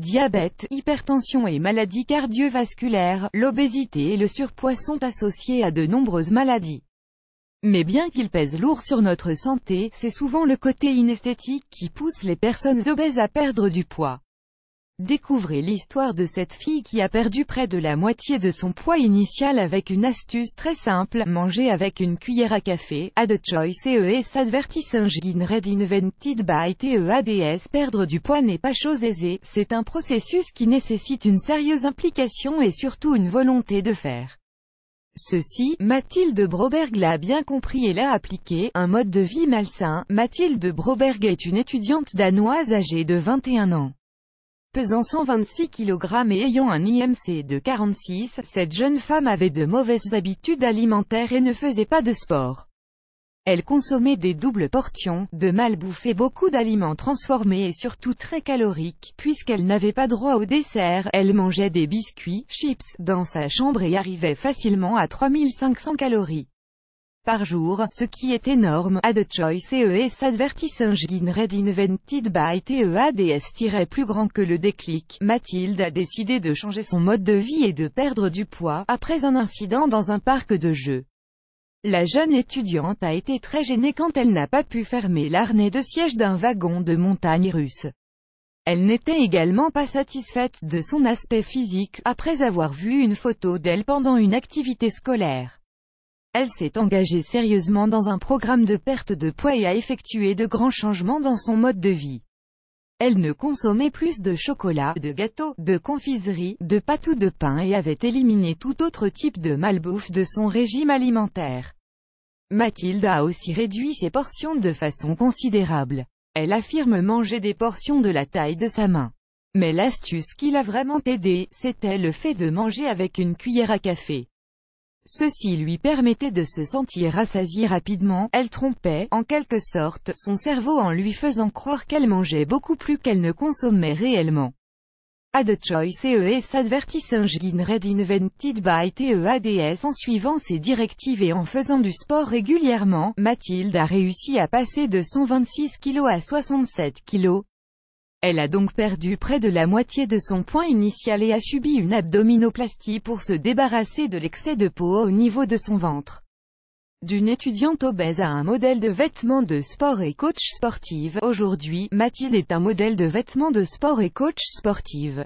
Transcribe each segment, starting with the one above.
Diabète, hypertension et maladies cardiovasculaires, l'obésité et le surpoids sont associés à de nombreuses maladies. Mais bien qu'ils pèsent lourd sur notre santé, c'est souvent le côté inesthétique qui pousse les personnes obèses à perdre du poids. Découvrez l'histoire de cette fille qui a perdu près de la moitié de son poids initial avec une astuce très simple, manger avec une cuillère à café, de choice et e advertising red invented by e ads Perdre du poids n'est pas chose aisée, c'est un processus qui nécessite une sérieuse implication et surtout une volonté de faire. Ceci, Mathilde Broberg l'a bien compris et l'a appliqué, un mode de vie malsain. Mathilde Broberg est une étudiante danoise âgée de 21 ans. Pesant 126 kg et ayant un IMC de 46, cette jeune femme avait de mauvaises habitudes alimentaires et ne faisait pas de sport. Elle consommait des doubles portions, de mal bouffer beaucoup d'aliments transformés et surtout très caloriques, puisqu'elle n'avait pas droit au dessert, elle mangeait des biscuits, chips, dans sa chambre et arrivait facilement à 3500 calories par jour, ce qui est énorme, et CES e Advertising Red Invented by TEADS- plus grand que le déclic, Mathilde a décidé de changer son mode de vie et de perdre du poids, après un incident dans un parc de jeux. La jeune étudiante a été très gênée quand elle n'a pas pu fermer l'arnais de siège d'un wagon de montagne russe. Elle n'était également pas satisfaite de son aspect physique, après avoir vu une photo d'elle pendant une activité scolaire. Elle s'est engagée sérieusement dans un programme de perte de poids et a effectué de grands changements dans son mode de vie. Elle ne consommait plus de chocolat, de gâteaux, de confiserie, de pâtes ou de pain et avait éliminé tout autre type de malbouffe de son régime alimentaire. Mathilde a aussi réduit ses portions de façon considérable. Elle affirme manger des portions de la taille de sa main. Mais l'astuce qui l'a vraiment aidée, c'était le fait de manger avec une cuillère à café. Ceci lui permettait de se sentir rassasiée rapidement, elle trompait, en quelque sorte, son cerveau en lui faisant croire qu'elle mangeait beaucoup plus qu'elle ne consommait réellement. Ad choice EES advertising red invented by TEADS En suivant ses directives et en faisant du sport régulièrement, Mathilde a réussi à passer de 126 kg à 67 kg, elle a donc perdu près de la moitié de son poids initial et a subi une abdominoplastie pour se débarrasser de l'excès de peau au niveau de son ventre. D'une étudiante obèse à un modèle de vêtements de sport et coach sportive, aujourd'hui, Mathilde est un modèle de vêtements de sport et coach sportive.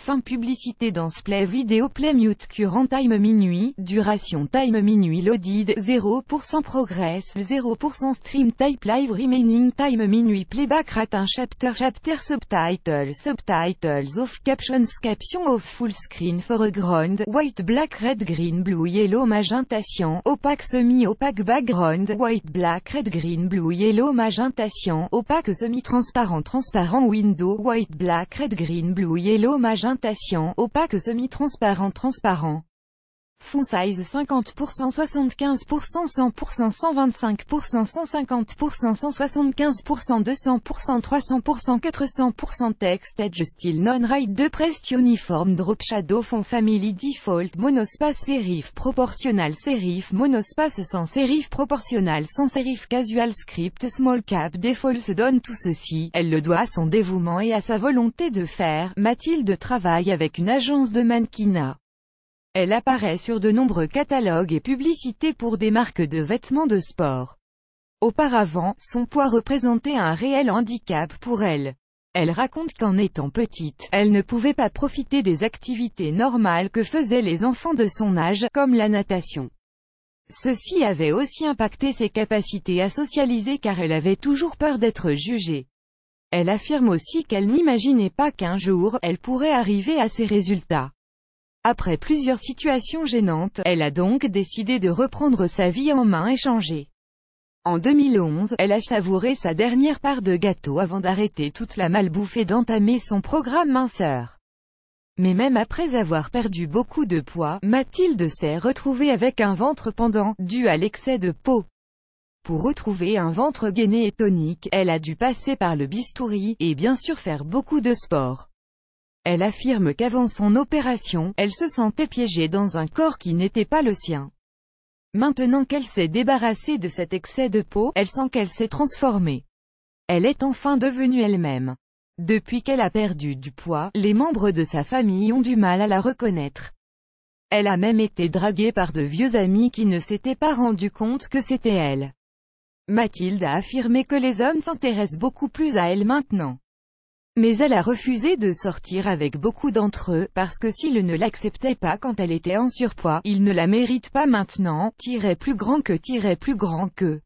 Fin publicité dans play vidéo play mute current time minuit, duration time minuit loaded 0% progress 0% stream type live remaining time minuit playback ratin chapter chapter subtitle subtitles of captions caption of full screen foreground white black red green blue yellow magentation opaque semi opaque background white black red green blue yellow magentation opaque semi transparent transparent window white black red green blue yellow magentation pas opaque semi-transparent transparent. Font size 50%, 75%, 100%, 125%, 150%, 175%, 200%, 300%, 400%, texte, edge, style, non ride de presse, uniforme, drop, shadow, font family, default, monospace, serif, proportional, serif, monospace, sans serif, proportional, sans serif, casual, script, small cap, Default se donne tout ceci. Elle le doit à son dévouement et à sa volonté de faire. Mathilde travaille avec une agence de mannequinat. Elle apparaît sur de nombreux catalogues et publicités pour des marques de vêtements de sport. Auparavant, son poids représentait un réel handicap pour elle. Elle raconte qu'en étant petite, elle ne pouvait pas profiter des activités normales que faisaient les enfants de son âge, comme la natation. Ceci avait aussi impacté ses capacités à socialiser car elle avait toujours peur d'être jugée. Elle affirme aussi qu'elle n'imaginait pas qu'un jour, elle pourrait arriver à ces résultats. Après plusieurs situations gênantes, elle a donc décidé de reprendre sa vie en main et changer. En 2011, elle a savouré sa dernière part de gâteau avant d'arrêter toute la malbouffe et d'entamer son programme minceur. Mais même après avoir perdu beaucoup de poids, Mathilde s'est retrouvée avec un ventre pendant, dû à l'excès de peau. Pour retrouver un ventre gainé et tonique, elle a dû passer par le bistouri, et bien sûr faire beaucoup de sport. Elle affirme qu'avant son opération, elle se sentait piégée dans un corps qui n'était pas le sien. Maintenant qu'elle s'est débarrassée de cet excès de peau, elle sent qu'elle s'est transformée. Elle est enfin devenue elle-même. Depuis qu'elle a perdu du poids, les membres de sa famille ont du mal à la reconnaître. Elle a même été draguée par de vieux amis qui ne s'étaient pas rendus compte que c'était elle. Mathilde a affirmé que les hommes s'intéressent beaucoup plus à elle maintenant. Mais elle a refusé de sortir avec beaucoup d'entre eux, parce que s'ils ne l'acceptaient pas quand elle était en surpoids, ils ne la méritent pas maintenant, tirait plus grand que tirait plus grand que.